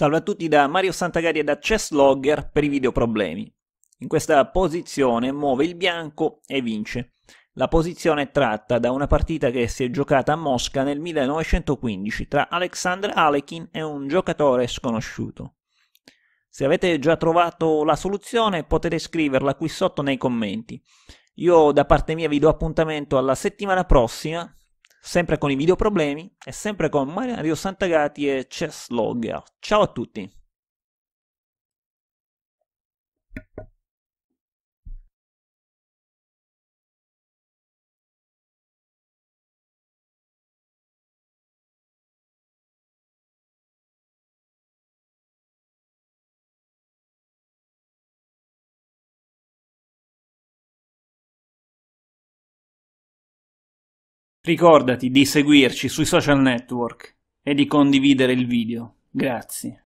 Salve a tutti da Mario Santagari e da Chesslogger per i videoproblemi. In questa posizione muove il bianco e vince. La posizione è tratta da una partita che si è giocata a Mosca nel 1915 tra Alexander Alekin e un giocatore sconosciuto. Se avete già trovato la soluzione potete scriverla qui sotto nei commenti. Io da parte mia vi do appuntamento alla settimana prossima sempre con i video problemi e sempre con Mario Santagati e Chess Logger. Ciao a tutti! Ricordati di seguirci sui social network e di condividere il video, grazie.